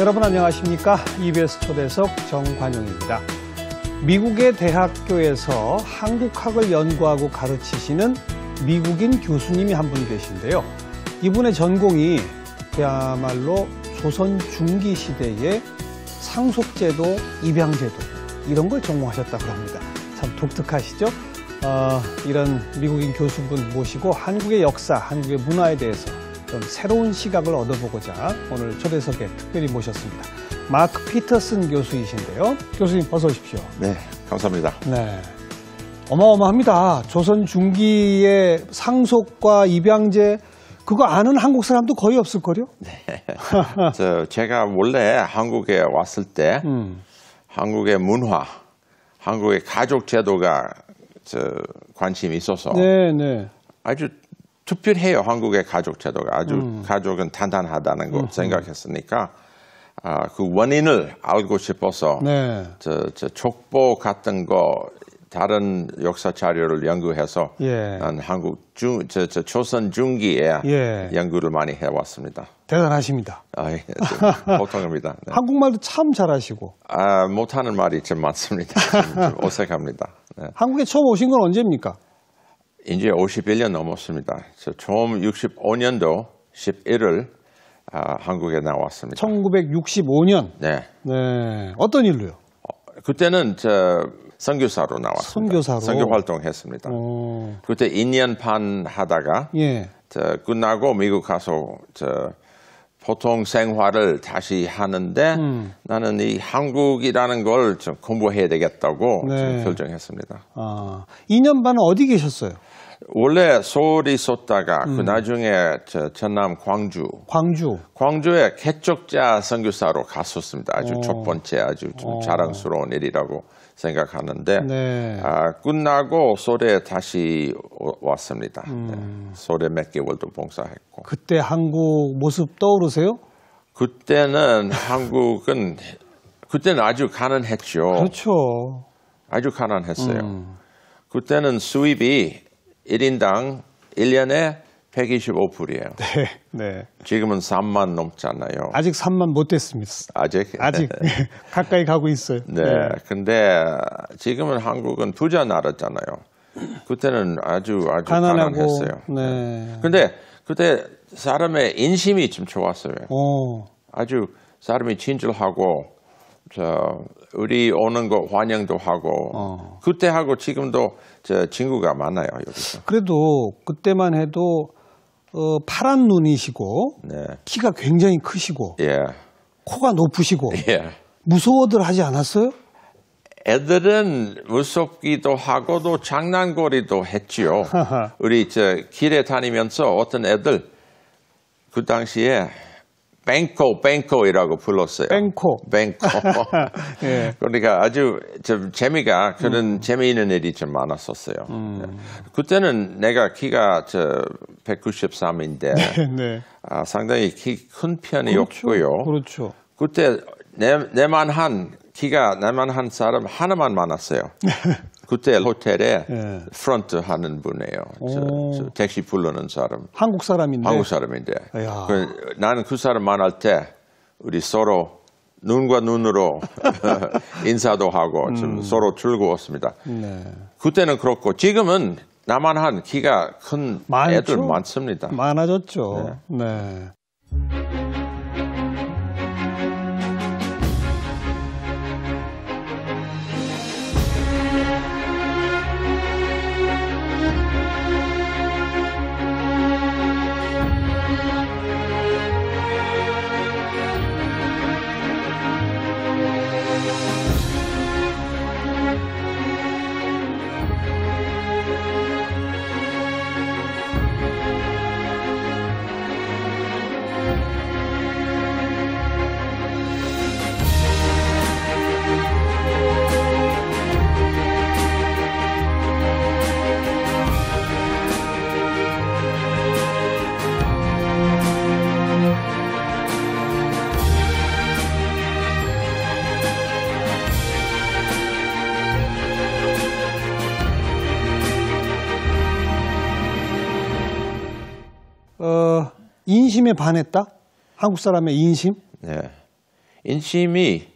여러분 안녕하십니까? EBS 초대석 정관용입니다. 미국의 대학교에서 한국학을 연구하고 가르치시는 미국인 교수님이 한 분 계신데요. 이분의 전공이 그야말로 조선 중기 시대의 상속제도, 입양제도 이런 걸 전공하셨다고 합니다. 참 독특하시죠? 어, 이런 미국인 교수분 모시고 한국의 역사, 한국의 문화에 대해서 좀 새로운 시각을 얻어보고자 오늘 초대석에 특별히 모셨습니다. 마크 피터슨 교수이신데요. 교수님 어서 오십시오. 네, 감사합니다. 네. 어마어마합니다. 조선 중기의 상속과 입양제 그거 아는 한국 사람도 거의 없을 거요. 네. 저 제가 원래 한국에 왔을 때 음. 한국의 문화, 한국의 가족 제도가 저 관심이 있어서 네, 네. 아주 투필해요 한국의 가족 제도가 아주 음. 가족은 단단하다는 거 생각했으니까 아, 그 원인을 알고 싶어서 네. 저, 저 족보 같은 거 다른 역사 자료를 연구해서 예. 난 한국 중, 저, 저 조선 중기에 예. 연구를 많이 해왔습니다. 대단하십니다. 아, 예, 보통입니다. 네. 한국말도 참 잘하시고. 아, 못하는 말이 좀 많습니다. 좀, 좀 어색합니다. 네. 한국에 처음 오신 건 언제입니까? 이제 51년 넘었습니다. 저 처음 65년도 11월 아, 한국에 나왔습니다. 1965년. 네. 네. 어떤 일로요? 어, 그때는 저 선교사로 나왔습니다. 선교사로. 선교 활동했습니다. 오. 어. 그때 2년 반 하다가 예. 저 끝나고 미국 가서 저 보통 생활을 다시 하는데 음. 나는 이 한국이라는 걸 좀 공부해야 되겠다고 네. 결정했습니다. 아, 2년 반은 어디 계셨어요? 원래 서울에 있었다가 그 음. 그 나중에 저, 전남 광주 광주 광주에 개척자 선교사로 갔었습니다. 아주 오. 어. 첫 번째 아주 좀 어. 자랑스러운 일이라고 생각하는데 네. 아, 끝나고 서울에 다시 왔습니다. 음. 네. 서울에 몇 개월도 봉사했고 그때 한국 모습 떠오르세요? 그때는 한국은 그때는 아주 가난했죠. 그렇죠. 아주 가난했어요. 음. 그때는 수입이 1인당 1년에 125불이에요. 네, 네. 지금은 3만 넘잖아요. 아직 3만 못 됐습니다. 아직? 아직 네. 가까이 가고 있어요. 네, 네. 근데 지금은 한국은 부자 나라잖아요. 그때는 아주 아주 가난하고, 가난했어요. 네. 네. 근데 그때 사람의 인심이 좀 좋았어요. 오. 어. 아주 사람이 친절하고 저 우리 오는 거 환영도 하고 어. 그때하고 지금도 저 친구가 많아요 여기서. 그래도 그때만 해도 어, 파란 눈이시고 네. 키가 굉장히 크시고 예. 코가 높으시고 예. 무서워들 하지 않았어요? 애들은 무섭기도 하고도 장난거리도 했지요. 우리 저 길에 다니면서 어떤 애들 그 당시에 뱅코, 뱅코이라고 불렀어요. 뱅코. 뱅코. 예. 그러니까 아주 좀 재미가 그런 음. 재미있는 일이 좀 많았었어요. 음. 예. 그때는 내가 키가 저 193인데 네, 아, 상당히 키 큰 편이었고요. 그렇죠. 그렇죠. 그때 내, 내만 한 키가 내만 한 사람 하나만 많았어요. 그때 호텔에 예. 프런트 하는 분이에요. 저, 저 택시 불르는 사람. 한국 사람인데. 한국 사람인데. 그, 나는 그 사람 만날 때 우리 서로 눈과 눈으로 인사도 하고 음. 서로 즐거웠습니다. 네. 그때는 그렇고 지금은 나만 한 키가 큰 많죠? 애들 많습니다. 많아졌죠. 네. 네. 인심에 반했다? 한국 사람의 인심? 네. 인심이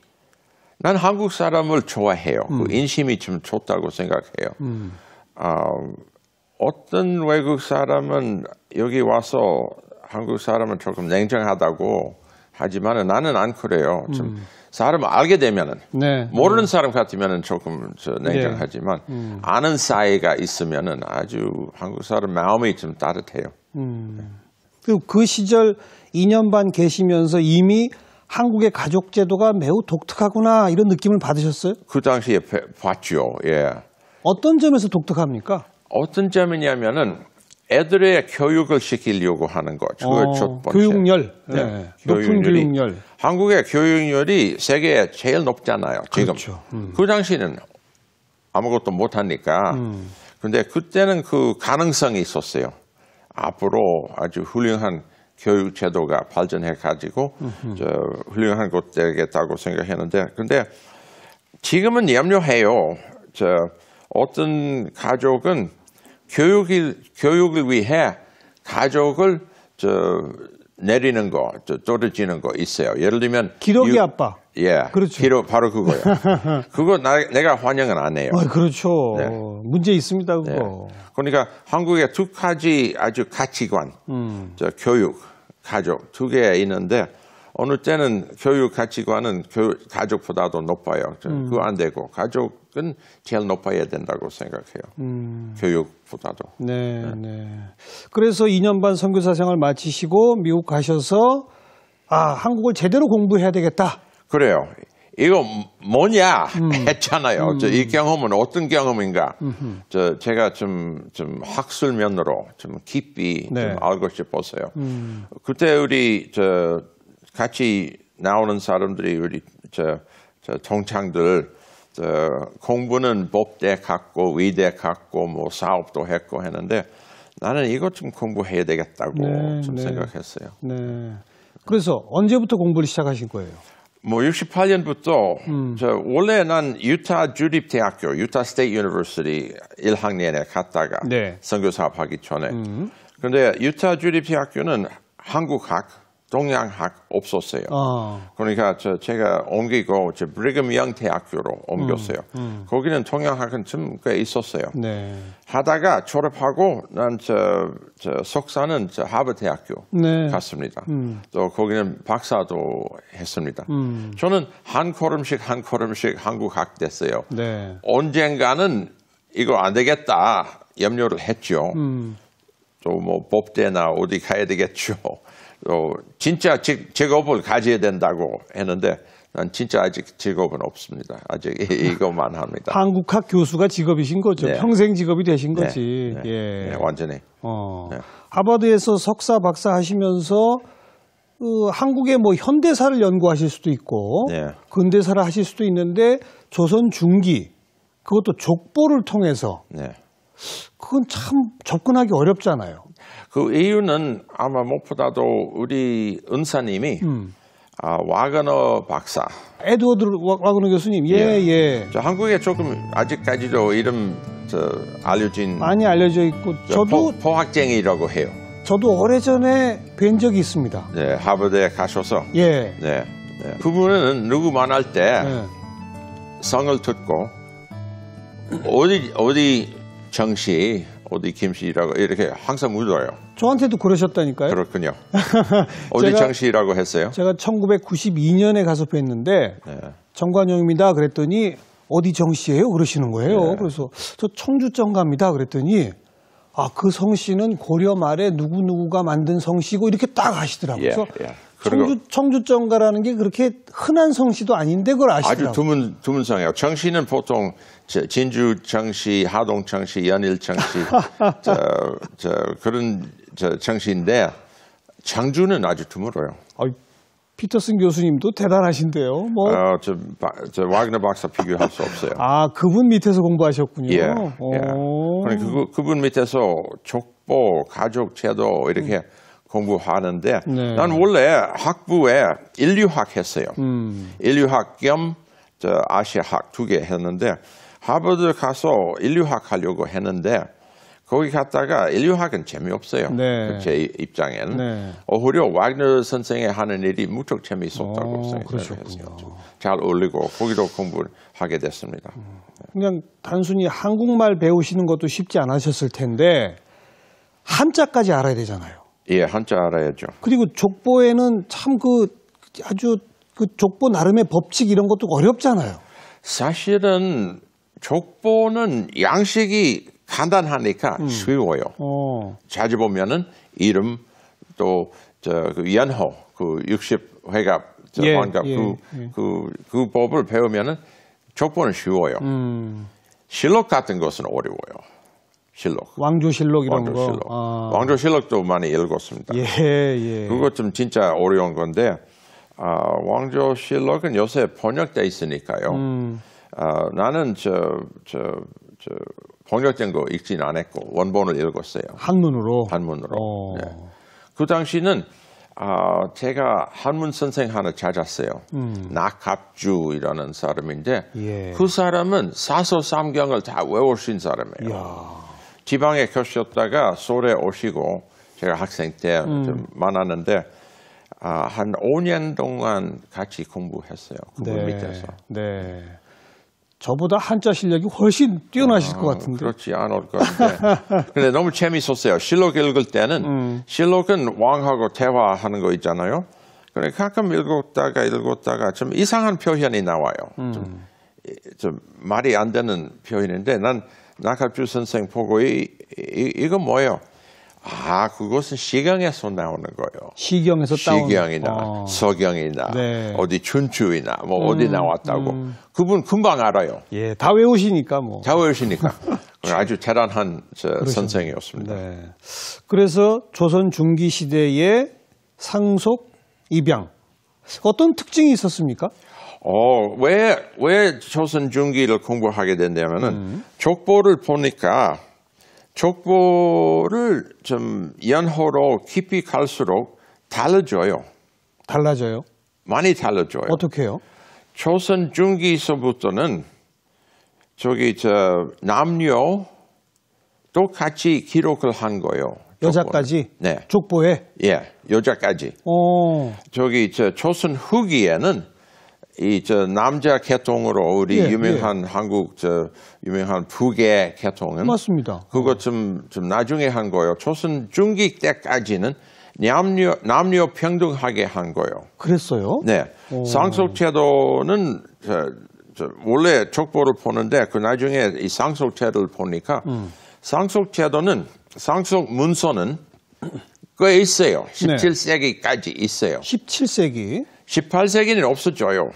난 한국 사람을 좋아해요. 그 음. 그 인심이 좀 좋다고 생각해요. 음. 어, 어떤 외국 사람은 여기 와서 한국 사람은 조금 냉정하다고 하지만 나는 안 그래요. 좀 음. 사람 알게 되면은 네. 모르는 음. 사람 같으면은 조금 냉정하지만 네. 음. 아는 사이가 있으면은 아주 한국 사람 마음이 좀 따뜻해요. 네. 그리고 그 시절 2년 반 계시면서 이미 한국의 가족 제도가 매우 독특하구나 이런 느낌을 받으셨어요? 그 당시에 봤죠. 예. 어떤 점에서 독특합니까? 어떤 점이냐면은 애들의 교육을 시키려고 하는 거죠. 어, 교육열. 네. 네. 높은 교육열. 한국의 교육열이 세계에 제일 높잖아요. 지금. 그렇죠. 음. 그 당시에는 아무것도 못하니까. 음. 근데 그때는 그 가능성이 있었어요. 앞으로 아주 훌륭한 교육 제도가 발전해 가지고 저 훌륭한 곳 되겠다고 생각했는데 근데 지금은 염려해요. 저 어떤 가족은 교육을 교육을 위해 가족을 저 내리는 거, 쪼르지는 거 있어요. 예를 들면 기러기 유, 아빠. 예, 그렇죠. 기록 바로 그거예요. 그거 나, 내가 환영은 안 해요. 아, 그렇죠. 네. 문제 있습니다 그거. 네. 그러니까 한국의 두 가지 아주 가치관, 음. 저 교육, 가족 두 개 있는데 어느 때는 교육 가치관은 교육, 가족보다도 높아요. 음. 그거 안 되고 가족 은 제일 높아야 된다고 생각해요. 음. 교육보다도. 네, 네, 네. 그래서 2년 반 선교사 생활 마치시고 미국 가셔서 아 한국을 제대로 공부해야 되겠다. 그래요. 이거 뭐냐 음. 했잖아요. 음. 저이 경험은 어떤 경험인가? 음흠. 저 제가 좀 좀 학술면으로 좀 깊이 네. 좀 알고 싶었어요. 음. 그때 우리 저 같이 나오는 사람들이 우리 저, 저 동창들 공부는 법대 갔고 위대 갔고 뭐 사업도 했고 했는데 나는 이것 좀 공부해야 되겠다고 네, 좀 네. 생각했어요. 네. 그래서 언제부터 공부를 시작하신 거예요? 뭐 68년부터 음. 저 원래 난 유타 주립 대학교 유타 스테이트 유니버시티 1학년에 갔다가 네. 선교 사업하기 전에 음. 그런데 유타 주립 대학교는 한국학 동양학 없었어요. 어. 그러니까 저 제가 옮기고 저 브리금 영 대학교로 옮겼어요. 음, 음. 거기는 동양학은 좀꽤 있었어요. 네. 하다가 졸업하고 난저 저 석사는 저하버 대학교 네. 갔습니다. 음. 또 거기는 박사도 했습니다. 음. 저는 한 걸음씩 한 걸음씩 한국학 됐어요. 네. 언젠가는 이거 안 되겠다 염려를 했죠. 음. 또뭐 법대나 어디 가야 되겠죠. 어, 진짜 직업을 가져야 된다고 했는데 난 진짜 아직 직업은 없습니다. 아직 이것만 합니다. 한국학 교수가 직업이신 거죠. 네. 평생 직업이 되신 네. 거지. 네. 예. 네, 완전히. 어. 네. 하버드에서 석사 박사 하시면서 그 어, 한국의 뭐 현대사를 연구하실 수도 있고 근대사를 하실 수도 있는데 조선 중기 그것도 족보를 통해서 그건 참 접근하기 어렵잖아요. 그 이유는 아마 무엇보다도 우리 은사님이 음. 아, 와그너 박사. 에드워드 와그너 교수님, 예, 예. 예. 저 한국에 조금 아직까지도 이름 저 알려진 많이 알려져 있고 저도 포, 학쟁이라고 해요. 저도 오래전에 뵌 적이 있습니다. 네, 하버드에 가셔서 예, 네, 네. 그분은 누구 만날 때 예. 성을 듣고 어디 어디 정시 어디 김씨라고 이렇게 항상 물어요 저한테도 그러셨다니까요. 그렇군요. 어디 제 장씨라고 했어요? 제가 1992년에 가서 뵀는데 네. 정관용입니다. 그랬더니 어디 정씨예요? 그러시는 거예요. 네. 그래서 저 청주 정갑니다. 그랬더니 아 그 성씨는 고려 말에 누구 누구가 만든 성씨고 이렇게 딱 하시더라고요. 예, 예. 그러니까 청주, 청주정가라는 게 그렇게 흔한 성씨도 아닌데 그걸 아시죠 아주 드문, 드문 성이에요. 정씨는 보통 진주 정씨, 하동 정씨, 연일 정씨 저, 저, 그런 저 정씨인데 장주는 아주 드물어요. 아, 피터슨 교수님도 대단하신데요. 뭐. 어, 저, 바, 저 와그너 박사 비교할 수 없어요. 아, 그분 밑에서 공부하셨군요. 예, 예. 그분, 그러니까 그, 그분 밑에서 족보, 가족 제도 이렇게 음. 공부하는데 네. 난 원래 학부에 인류학 했어요. 음. 인류학 겸 아시아학 두 개 했는데 하버드 가서 인류학 하려고 했는데 거기 갔다가 인류학은 재미없어요. 네. 제 입장에는 네. 오히려 와그너 선생이 하는 일이 무척 재미있었다고 어, 생각했어요. 잘 어울리고 거기도 공부하게 됐습니다. 음. 그냥 단순히 한국말 배우시는 것도 쉽지 않으셨을 텐데 한자까지 알아야 되잖아요. 예, 한자 알아야죠. 그리고 족보에는 참 그 아주 그 족보 나름의 법칙 이런 것도 어렵잖아요. 사실은 족보는 양식이 간단하니까 음. 쉬워요. 어. 자주 보면은 이름 또 저그 연호 그 60회갑 저 예, 환갑 예, 그, 예. 그, 그 법을 배우면은 족보는 쉬워요. 음. 실록 같은 것은 어려워요. 실록. 왕조실록 이런 왕조실록. 거. 아. 왕조실록도 많이 읽었습니다. 예, 예. 그것 좀 진짜 어려운 건데 아, 왕조실록은 요새 번역돼 있으니까요. 음. 아, 나는 저, 저, 저 번역된 거 읽진 않았고 원본을 읽었어요. 한문으로. 한문으로. 어. 네. 그 당시는 아, 제가 한문 선생 하나 찾았어요. 음. 나갑주이라는 사람인데 예. 그 사람은 사서 삼경을 다 외우신 사람이에요. 야. 지방에 계셨다가 서울에 오시고 제가 학생 때 음. 많았는데 아, 한 5년 동안 같이 공부했어요. 그분 네. 밑에서. 네. 저보다 한자 실력이 훨씬 뛰어나실 아, 것 어, 같은데. 그렇지 않을 은데 근데 너무 재미있었어요 실록 읽을 때는 음. 실록은 왕하고 대화하는 거 있잖아요. 그래 가끔 읽었다가 읽었다가 좀 이상한 표현이 나와요. 음. 좀, 좀 말이 안 되는 표현인데 난 낙합주 선생 보고 이, 이, 이거 뭐예요? 아, 그것은 시경에서 나오는 거예요. 시경에서 시경이나 어. 서경이나 네. 어디 춘추이나 뭐 음, 어디 나왔다고. 음. 그분 금방 알아요. 예, 다 외우시니까 뭐. 다 외우시니까. 아주 대단한 저 선생이었습니다. 네. 그래서 조선 중기 시대의 상속 입양 어떤 특징이 있었습니까? 어, 왜, 왜 조선 중기를 공부하게 된다면 음. 족보를 보니까, 족보를 좀 연호로 깊이 갈수록 달라져요. 달라져요? 많이 달라져요. 어떻게 해요? 조선 중기서부터는, 저기, 저, 남녀 똑같이 기록을 한 거예요. 여자까지? 네. 족보에? 예, 여자까지. 오. 저기, 저, 조선 후기에는, 이저 남자 계통으로 우리 예, 유명한 예. 한국 저 유명한 북의 계통은 맞습니다. 그것 좀좀 나중에 한 거예요. 조선 중기 때까지는 남녀 남녀 평등하게 한 거예요. 그랬어요? 네. 상속제도는 저, 저 원래 족보를 보는데 그 나중에 이 상속제도를 보니까 음. 상속제도는 상속 문서는 꽤 있어요. 17세기까지 있어요. 17세기. 18세기는 없었죠요.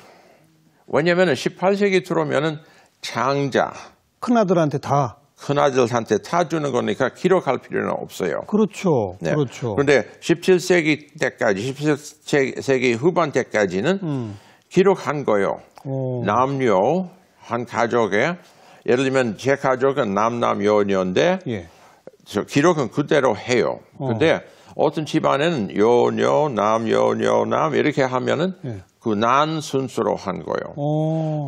왜냐하면 18세기 들어오면은 장자 큰아들한테 다 큰아들한테 타 주는 거니까 기록할 필요는 없어요. 그렇죠. 네. 그렇죠. 그런데 17세기 때까지 17세기 후반 때까지는 음. 기록한 거요. 예 오. 남녀 한 가족에 예를 들면 제 가족은 남남여녀인데 예. 기록은 그대로 해요. 어. 근데 어. 어떤 집안에는 요녀 남, 요녀남 이렇게 하면은 예. 그난 순서로 한 거예요.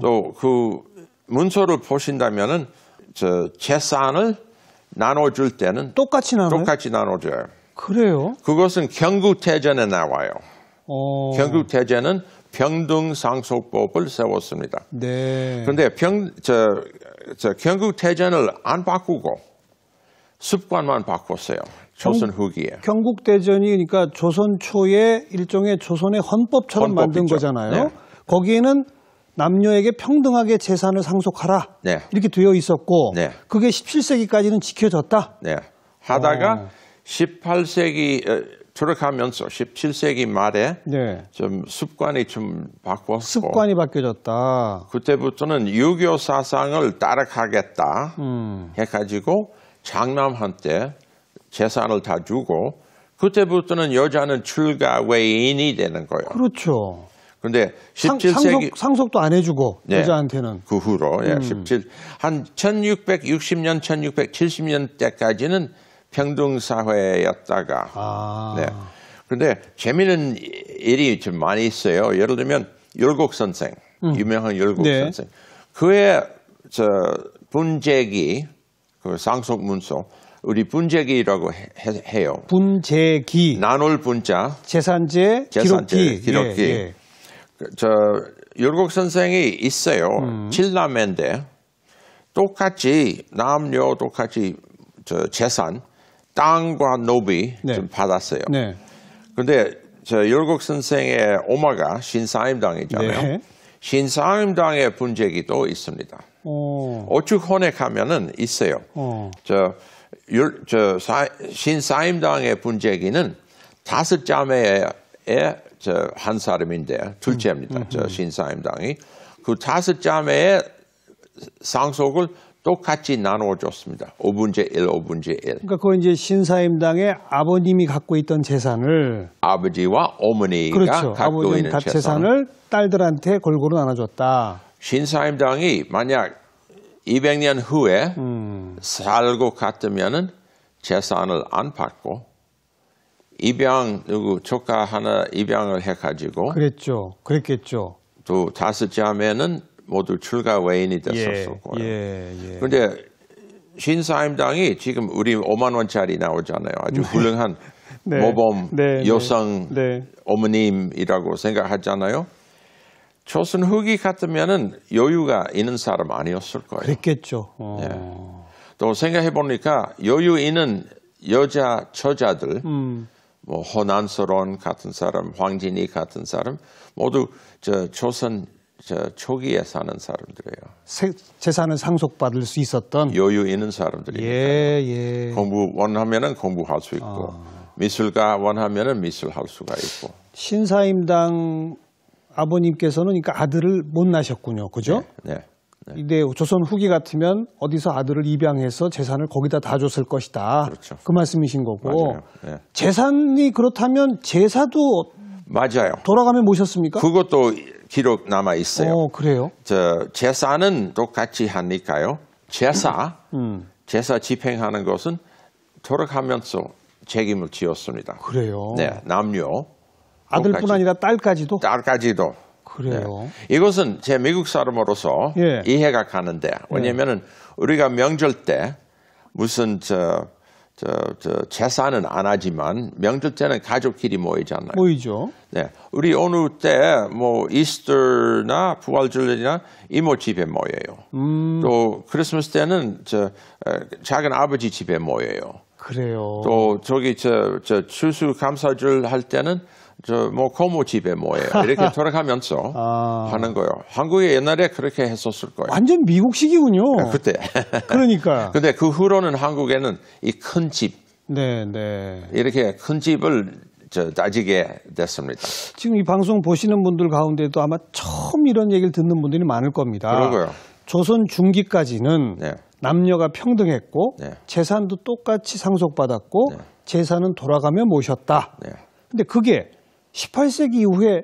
또 그 문서를 보신다면은 저 재산을 나눠줄 때는 똑같이 나눠요? 똑같이 나눠줘요. 그래요? 그것은 경국태전에 나와요. 오. 경국태전은 병등상속법을 세웠습니다. 네. 그런데 병, 저, 저 경국태전을 안 바꾸고 습관만 바꿨어요. 조선 후기에. 경국대전이 그러니까 조선 초에 일종의 조선의 헌법처럼 헌법이죠. 만든 거잖아요. 네. 거기에는 남녀에게 평등하게 재산을 상속하라 네. 이렇게 되어 있었고 네. 그게 17세기까지는 지켜졌다. 네. 하다가 어. 18세기 들어가면서 17세기 말에 네. 좀 습관이 좀 바뀌었고 습관이 바뀌어졌다. 그때부터는 유교 사상을 따라가겠다 음. 해가지고 장남한테 재산을 다 주고 그때부터는 여자는 출가 외인이 되는 거예요. 그렇죠. 근데 17세기 상속, 도안 해주고 네, 여자한테는 그 후로 예, 음. 17, 한 1660년 1 6 7 0년때까지는 평등 사회였다가 아. 네. 근데 재미있는 일이 좀 많이 있어요. 예를 들면 율곡 선생 음. 유명한 율곡 네. 선생 그의 저 분재기 그 상속 문서 우리 분재기라고 해, 요 분재기. 나눌 분자. 재산제, 재산제 기록기. 기록기. 예, 예. 저 율곡 선생이 있어요. 음. 칠남매인데 똑같이 남녀 똑같이 저 재산 땅과 노비 네. 좀 받았어요. 네. 근데 저 율곡 선생의 오마가 신사임당이잖아요. 네. 신사임당의 분재기도 있습니다. 오. 오축헌에 가면은 있어요. 오. 어. 저 신사임당의 분재기는 다섯 자매의 한 사람인데 둘째입니다. 음, 음, 저 음. 신사임당이 그 다섯 자매의 상속을 똑같이 나누어줬습니다 5분제 1, 5분제 1. 그러니까 그 이제 신사임당의 아버님이 갖고 있던 재산을 아버지와 어머니가 그렇죠. 갖고 있는 재산 재산을 딸들한테 골고루 나눠줬다. 신사임당이 만약 200년 후에 음. 살고 갔으면은 재산을 안 받고 입양 누구 조카 하나 입양을 해가지고 그랬죠. 그랬겠죠. 또 다섯 자매는 모두 출가 외인이 예, 됐었었고요. 예, 예, 그런데 신사임당이 지금 우리 5만 원짜리 나오잖아요. 아주 네. 훌륭한 네. 모범 네, 네, 여성 네. 어머님이라고 생각하잖아요. 조선 후기 같으면은 여유가 있는 사람 아니었을 거예요. 그랬겠죠. 어. 예. 또 생각해 보니까 여유 있는 여자 처자들, 음. 뭐 호난스런 같은 사람, 황진이 같은 사람 모두 저 조선 저 초기에 사는 사람들이에요. 세, 재산을 상속받을 수 있었던 여유 있는 사람들이니까 예, 예. 공부 원하면은 공부할 수 있고 아. 미술가 원하면은 미술할 수가 있고 신사임당 아버님께서는 그러니까 아들을 못 낳으셨군요. 그죠? 네. 네. 근 네. 조선 후기 같으면 어디서 아들을 입양해서 재산을 거기다 다 줬을 것이다. 그렇죠. 그 말씀이신 거고. 네. 재산이 그렇다면 제사도 맞아요. 돌아가면 모셨습니까? 그것도 기록 남아 있어요. 어, 그래요? 저 제사는 똑같이 하니까요. 제사 음. 음. 제사 집행하는 것은 돌아가면서 책임을 지었습니다. 그래요? 네, 남녀 아들뿐 아니라 딸까지도? 딸까지도. 그래요. 예. 이것은 제 미국 사람으로서 예. 이해가 가는데 왜냐면은 예. 우리가 명절 때 무슨 저, 저, 저 제사는 안 하지만 명절 때는 가족끼리 모이잖아요. 모이죠. 네, 우리 오늘 때뭐 이스터나 부활절이나 이모 집에 모여요. 음. 또 크리스마스 때는 저 작은 아버지 집에 모여요. 그래요. 또 저기 저, 저 추수 감사절 할 때는 저뭐 고모 집에 뭐예요 이렇게 돌아가면서 아. 하는 거예요. 한국에 옛날에 그렇게 했었을 거예요. 완전 미국식이군요. 네, 그때. 그러니까. 근데 그 후로는 한국에는 이 큰 집. 네, 네. 이렇게 큰 집을 저 따지게 됐습니다. 지금 이 방송 보시는 분들 가운데도 아마 처음 이런 얘기를 듣는 분들이 많을 겁니다. 그러고요. 조선 중기까지는 네. 남녀가 평등했고 네. 재산도 똑같이 상속받았고 네. 재산은 돌아가며 모셨다. 네. 근데 그게 18세기 이후에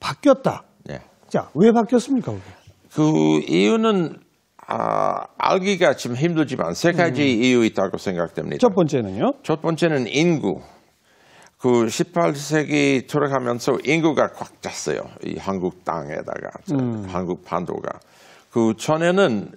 바뀌었다. 네. 자, 왜 바뀌었습니까? 그게? 그 이유는 아, 알기가 지금 힘들지만 세 가지 음. 이유 있다고 생각됩니다. 첫 번째는요? 첫 번째는 인구. 그 18세기 들어가면서 인구가 꽉 찼어요. 이 한국 땅에다가 음. 한국 반도가. 그 전에는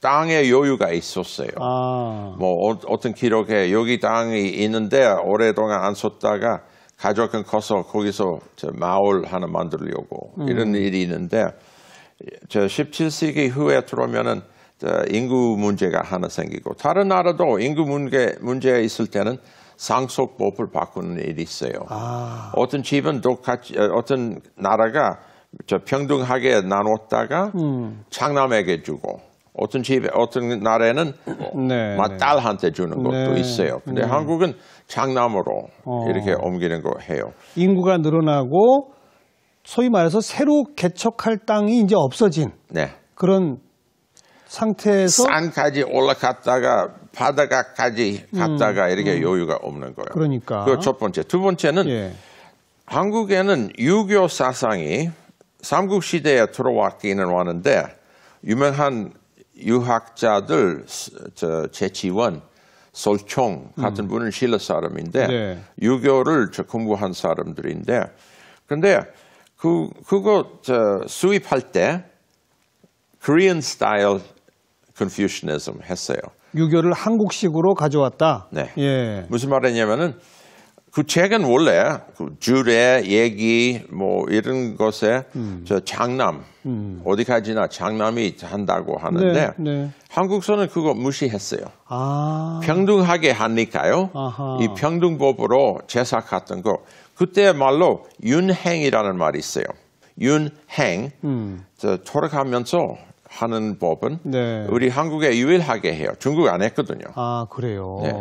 땅에 여유가 있었어요. 아. 뭐 어, 떤 기록에 여기 땅이 있는데 오랫동안 안 썼다가 가족은 커서 거기서 저 마을 하나 만들려고 음. 이런 일이 있는데 저 17세기 후에 들어오면은 인구 문제가 하나 생기고 다른 나라도 인구 문제 문제가 있을 때는 상속법을 바꾸는 일이 있어요. 아. 어떤 집은 똑같이 어, 어떤 나라가 저 평등하게 나눴다가 음. 장남에게 주고 어떤 집에 어떤 나라에는 네, 뭐 네. 딸한테 주는 것도 네. 있어요. 근데 네. 한국은 장남으로 어. 이렇게 옮기는 거 해요. 인구가 늘어나고 소위 말해서 새로 개척할 땅이 이제 없어진 네. 그런 상태에서 산까지 올라갔다가 바다가까지 갔다가 음, 이렇게 음. 여유가 없는 거예요. 그러니까 그 첫 번째, 두 번째는 예. 한국에는 유교 사상이 삼국 시대에 들어왔기는 왔는데 유명한 유학자들 저 제치원 솔총 음. 같은 음. 분은 실라 사람인데 네. 유교를 저 공부한 사람들인데 그런데 그 그거 저 수입할 때 Korean style Confucianism 했어요. 유교를 한국식으로 가져왔다. 네. 예. 무슨 말이냐면은 그 책은 원래 그 주례, 얘기 뭐 이런 것에 음. 저 장남 음. 어디까지나 장남이 한다고 하는데 네, 네. 한국서는 그거 무시했어요. 아. 평등하게 하니까요. 아하. 이 평등법으로 제사 갔던 거 그때 말로 윤행이라는 말이 있어요. 윤행 음. 저 돌아가면서 하는 법은 네. 우리 한국에 유일하게 해요. 중국 안 했거든요. 아 그래요. 네.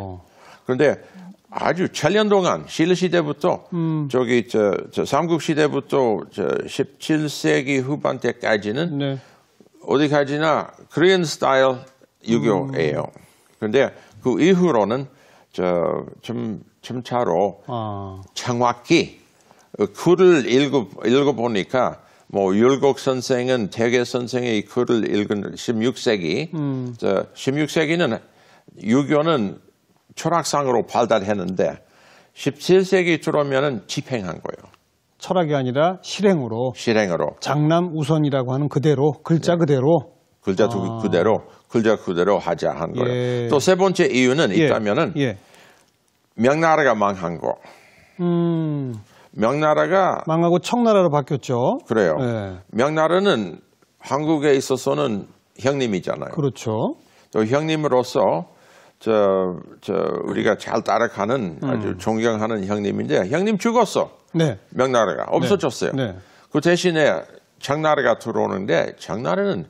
그런데 아주 7년 동안 신라시대부터 음. 저기 저, 저 삼국시대부터 저 17세기 후반때까지는 네. 어디까지나 크리안 스타일 유교예요. 음. 근데 그 이후로는 저좀 점차로 아. 정확히 글을 읽어, 읽어보니까 뭐 율곡 선생은 대개 선생의 글을 읽은 16세기 음. 저 16세기는 유교는 철학상으로 발달했는데 17세기 들어면은 집행한 거예요. 철학이 아니라 실행으로. 실행으로. 장남 우선이라고 하는 그대로 글자 네. 그대로. 글자 두 아. 그대로 글자 그대로 하자 한 거예요. 예. 또세 번째 이유는 예. 있다면은 예. 명나라가 망한 거. 음. 명나라가 망하고 청나라로 바뀌었죠. 그래요. 예. 명나라는 한국에 있어서는 형님이잖아요. 그렇죠. 또 형님으로서 저, 저, 우리가 잘 따라가는 아주 음. 존경하는 형님인데, 형님 죽었어. 네. 명나라가. 네. 없어졌어요. 네. 네. 그 대신에 장나라가 들어오는데, 장나라는저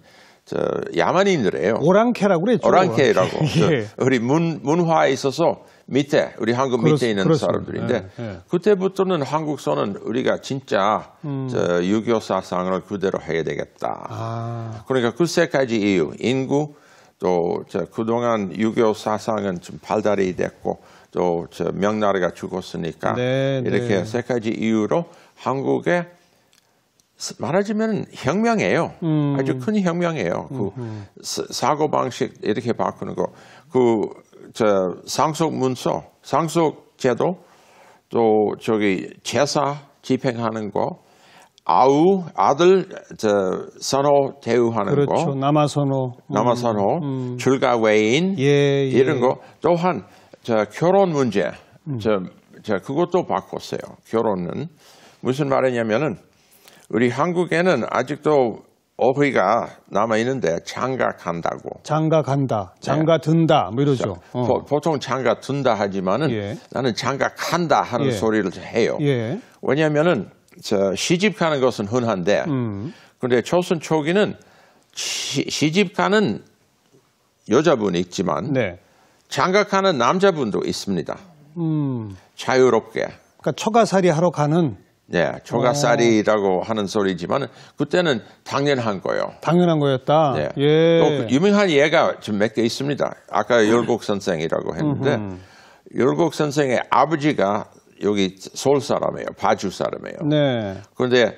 야만인들이에요. 오랑캐라고 그랬죠. 오랑캐라고. 예. 우리 문, 문화에 있어서 밑에, 우리 한국 그렇, 밑에 있는 그렇습니다. 사람들인데, 예, 예. 그때부터는 한국서는 우리가 진짜 음. 저 유교 사상을 그대로 해야 되겠다. 아. 그러니까 그 세 가지 이유, 인구, 또 그동안 6.25 사상은 좀 발달이 됐고 또 명나라가 죽었으니까 네, 네. 이렇게 네. 세 가지 이유로 한국에 말하자면 혁명이에요. 음. 아주 큰 혁명이에요. 그 사고 방식 이렇게 바꾸는 거, 그저 상속 문서, 상속 제도, 또 저기 제사 집행하는 거, 아우 아들 저 선호 대우하는 그렇죠. 거 남아선호 음. 남아선호 음. 출가 외인 예, 예. 이런 거 또한 저 결혼 문제 음. 저, 저 그것도 바꿨어요 결혼은 무슨 말이냐면은 우리 한국에는 아직도 어휘가 남아 있는데 장가 간다고 장가 간다 네. 장가 든다 뭐 이러죠 저, 어. 보통 장가 든다 하지만은 예. 나는 장가 간다 하는 예. 소리를 해요 예. 왜냐면은 저 시집가는 것은 흔한데 음. 그런데 조선 초기는 시, 집가는 여자분이 있지만 네. 장가가는 남자분도 있습니다. 음. 자유롭게. 그러니까 처가살이 하러 가는. 네, 처가살이라고 어. 하는 소리지만 그때는 당연한 거예요. 당연한 거였다. 네. 예. 또그 유명한 예가 몇 개 있습니다. 아까 그 열곡 선생이라고 했는데 열곡 선생의 아버지가 여기 서울 사람이에요. 바주 사람이에요. 네. 그런데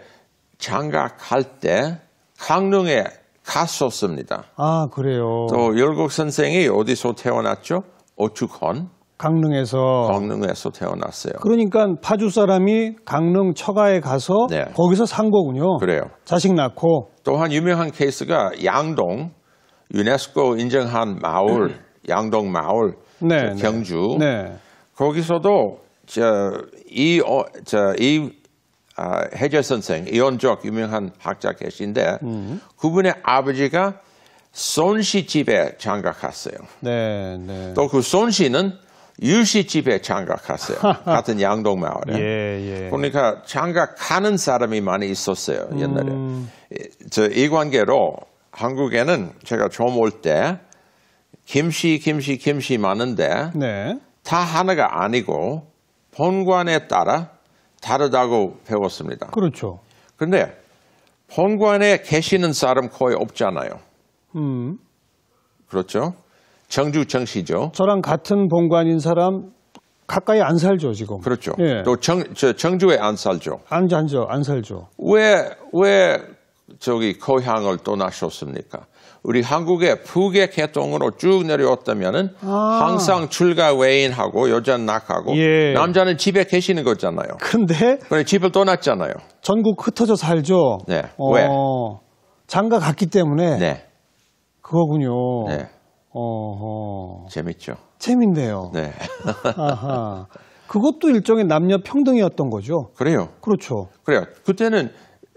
장가 갈 때 강릉에 갔었습니다. 아 그래요. 또 열곡 선생이 어디서 태어났죠? 오죽헌. 강릉에서 강릉에서 태어났어요. 그러니까 파주 사람이 강릉 처가에 가서 네. 거기서 산 거군요. 그래요. 자식 낳고 또한 유명한 케이스가 양동 유네스코 인정한 마을 양동 마을 네, 네, 경주 네. 거기서도 저이 어, 저이 아, 해제 선생 이혼적 유명한 학자 계신데 음. 그분의 아버지가 손씨 집에 장가 갔어요. 네, 네. 또 그 손씨는 유씨 집에 장가 갔어요. 같은 양동 마을에. 예, 예. 그러니까 장가 가는 사람이 많이 있었어요 옛날에. 음. 저이 관계로 한국에는 제가 처음 올때 김씨, 김씨, 김씨 많은데 네. 다 하나가 아니고 본관에 따라 다르다고 배웠습니다. 그렇죠. 그런데 본관에 계시는 사람 거의 없잖아요. 음. 그렇죠. 정주 정시죠 저랑 같은 본관인 사람 가까이 안 살죠 지금. 그렇죠. 예. 또 정, 저 정주에 안 살죠. 안, 안, 안 살죠. 왜, 왜 저기 고향을 떠나셨습니까? 우리 한국의 북의 계통으로 쭉내려왔다면 아. 항상 출가 외인하고 여자는 낙하고 예. 남자는 집에 계시는 거잖아요. 근데 그래 집을 떠났잖아요. 전국 흩어져 살죠. 네. 어, 왜? 장가 갔기 때문에. 네. 그거군요. 네. 어허. 재밌죠. 재밌네요. 네. 아하. 그것도 일종의 남녀 평등이었던 거죠. 그래요. 그렇죠. 그래요. 그때는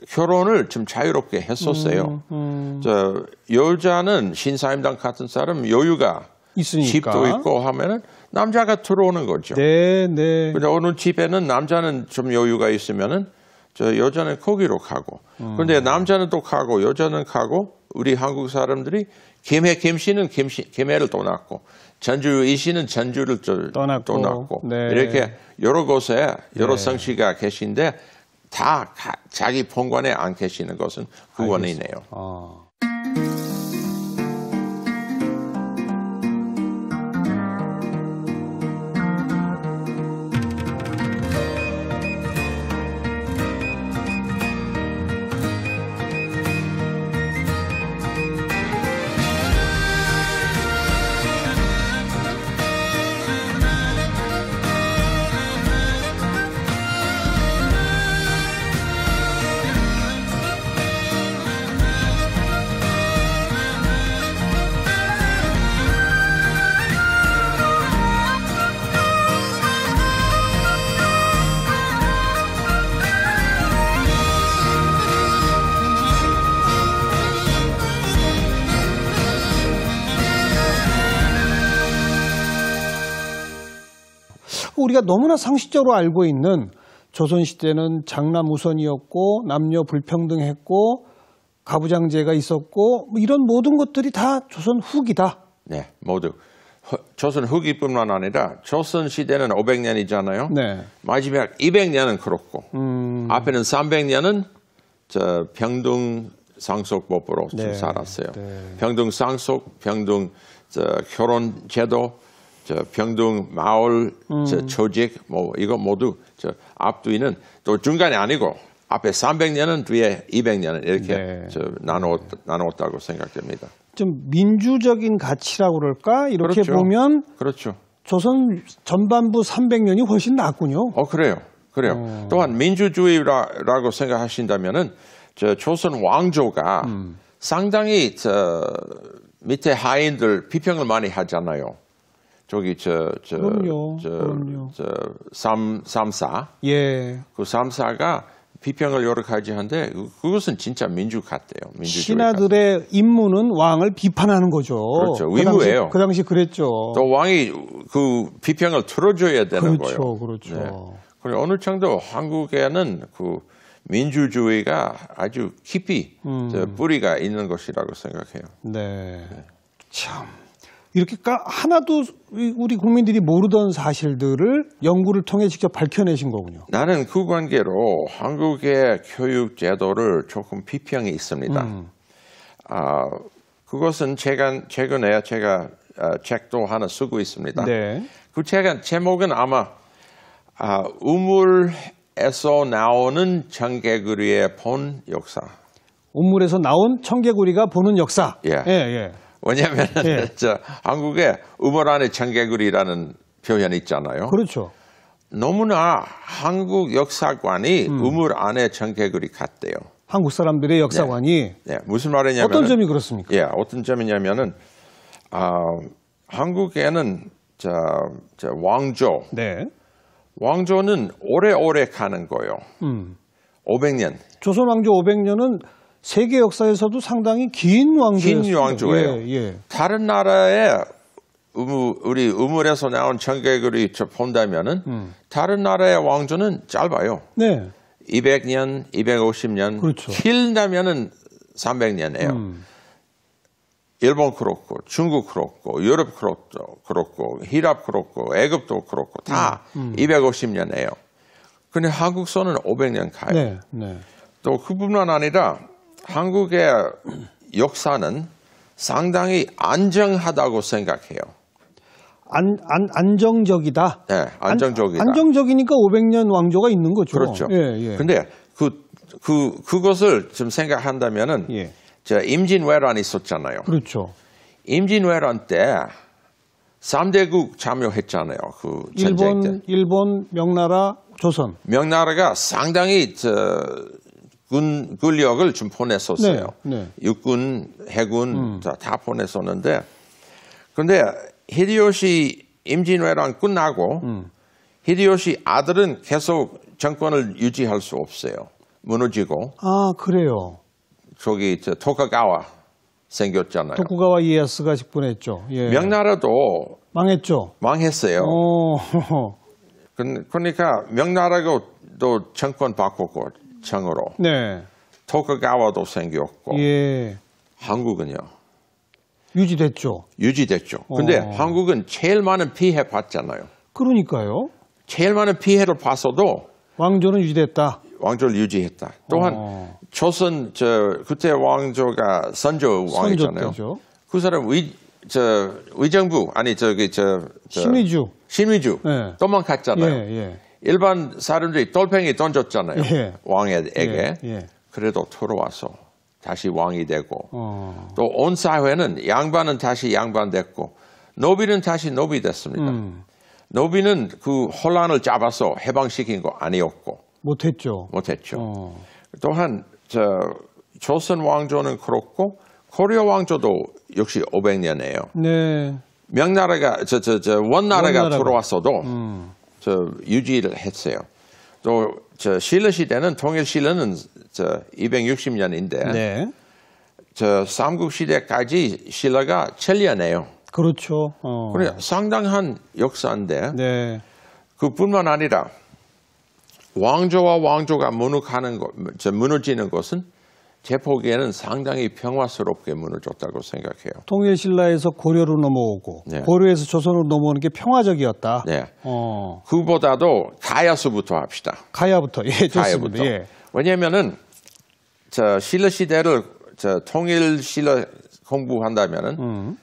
결혼을 좀 자유롭게 했었어요. 음, 음. 여자는 신사임당 같은 사람 여유가 있으니까. 집도 있고 하면은 남자가 들어오는 거죠. 네, 네. 근데 어느 집에는 남자는 좀 여유가 있으면은 저 여자는 거기로 가고. 음. 그런데 남자는 또 가고 여자는 가고 우리 한국 사람들이 김해 김씨는 김씨 김해를 떠났고 전주 이씨는 전주를 떠났고, 떠났고 네. 이렇게 여러 곳에 여러 네. 성씨가 계신데 다 자기 본관에 안 계시는 것은 구원이네요. 아. 우리가 너무나 상식적으로 알고 있는 조선시대는 장남 우선이었고 남녀 불평등했고 가부장제가 있었고 뭐 이런 모든 것들이 다 조선 후기다. 네, 모두 조선 후기뿐만 아니라 조선 시대는 500년이잖아요. 네. 마지막 200년은 그렇고 음... 앞에는 300년은 저 평등 상속법으로 네. 좀 살았어요. 네. 평등 상속, 병등저 결혼 제도 저 병동 마을 음. 저 조직 뭐 이거 모두 저 앞뒤는 또 중간이 아니고 앞에 300년은 뒤에 200년은 이렇게 네. 저 나누었, 나누다고 생각됩니다. 좀 민주적인 가치라고 그럴까 이렇게 그렇죠. 보면 그렇죠. 조선 전반부 300년이 훨씬 낫군요. 어 그래요, 그래요. 어. 또한 민주주의라고 생각하신다면은 저 조선 왕조가 음. 상당히 저 밑에 하인들 비평을 많이 하잖아요. 저기 저저저삼 삼사 예. 그 삼사가 비평을 여러 가지 한데 그것은 진짜 민주 같대요. 신하들의 같대요. 임무는 왕을 비판하는 거죠. 그렇죠. 의무예요. 그 당시, 그 당시 그랬죠. 또 왕이 그 비평을 틀어줘야 되는 그렇죠, 거예요. 그렇죠. 네. 그리고 어느 정도 한국에는 그 민주주의가 아주 깊이 음. 뿌리가 있는 것이라고 생각해요. 네. 네. 참. 이렇게 까 하나도 우리 국민들이 모르던 사실들을 연구를 통해 직접 밝혀내신 거군요. 나는 그 관계로 한국의 교육 제도를 조금 비평이 있습니다. 음. 아, 그것은 제가 최근에 제가 아, 책도 하나 쓰고 있습니다. 네. 그 책은 제목은 아마 아, 우물에서 나오는 청개구리의 본 역사. 우물에서 나온 청개구리가 보는 역사. 예. 예, 예. 왜냐하면 예. 한국에 음월 안에 청개구리라는 표현이 있잖아요. 그렇죠. 너무나 한국 역사관이 음. 음월 안에 청개구리 같대요. 한국 사람들의 역사관이 예. 예. 무슨 말이냐면 어떤 점이 그렇습니까? 예, 어떤 점이냐면은 아, 한국에는 저, 저 왕조, 네. 왕조는 오래오래 가는 거요. 음. 500년. 조선 왕조 500년은 세계 역사에서도 상당히 긴 왕조였어요. 긴 왕조예요. 예, 예. 다른 나라의 우물, 우리 우물에서 나온 청개구리 본다면은 음. 다른 나라의 왕조는 짧아요. 네. 200년, 250년. 그렇죠. 길다면은 300년이에요. 음. 일본 그렇고 중국 그렇고 유럽 그렇고 그렇고 히랍 그렇고 애굽도 그렇고 다 음. 250년이에요. 음. 근데 한국서는 500년 가요. 네, 네. 또 그뿐만 아니라 한국의 역사는 상당히 안정하다고 생각해요. 안, 안, 안정적이다. 네, 안정적이다. 안, 정적이니까 500년 왕조가 있는 거죠. 그렇죠. 예, 예. 근데 그, 그, 그것을 좀 생각한다면은, 예. 임진왜란이 있었잖아요. 그렇죠. 임진왜란 때 3대국 참여했잖아요. 그 전쟁 일본, 때. 일본, 명나라, 조선. 명나라가 상당히 저군 군력을 좀 보냈었어요. 네, 네. 육군, 해군 음. 다, 다, 보냈었는데 그런데 히데요시 임진왜란 끝나고 음. 히데요시 아들은 계속 정권을 유지할 수 없어요. 무너지고. 아 그래요. 저기 저 토카가와 생겼잖아요. 토카가와 이에야스가 집분했죠 예. 명나라도 망했죠. 망했어요. 오. 그러니까 명나라가 또 정권 바꾸고 청으로 네. 토쿠가와도 생겼고 예. 한국은요. 유지됐죠. 유지됐죠. 어. 근데 어. 한국은 제일 많은 피해 봤잖아요. 그러니까요. 제일 많은 피해를 봤어도 왕조는 유지됐다. 왕조를 유지했다. 또한 어. 조선 저 그때 왕조가 선조 왕이잖아요. 그 사람 의 저 의정부 아니 저기 저, 저 신의주 심의주 예. 도망갔잖아요. 예, 예. 일반 사람들이 돌팽이 던졌잖아요. 예. 왕에게. 예, 예. 그래도 돌아와서 다시 왕이 되고 어. 또온 사회는 양반은 다시 양반 됐고 노비는 다시 노비 됐습니다. 음. 노비는 그 혼란을 잡아서 해방시킨 거 아니었고 못했죠. 못했죠. 어. 또한 저 조선 왕조는 그렇고 코리아 왕조도 역시 500년이에요. 네. 명나라가 저 저 저 원나라가, 원나라가. 들어왔어도 음. 저 유지를 했어요. 또 저 신라 시대는 통일 신라는 저 260년인데 네. 저 삼국 시대까지 신라가 천리하네요. 그렇죠. 어. 그래 상당한 역사인데 네. 그뿐만 아니라 왕조와 왕조가 무너가는 것, 저 무너지는 것은 제 보기에는 상당히 평화스럽게 문을 줬다고 생각해요. 통일신라에서 고려로 넘어오고 네. 고려에서 조선으로 넘어오는 게 평화적이었다. 네. 어. 그보다도 가야수부터 합시다. 가야부터. 예, 가야부터. 예. 왜냐하면 신라 시대를 통일 신라 공부한다면은 음.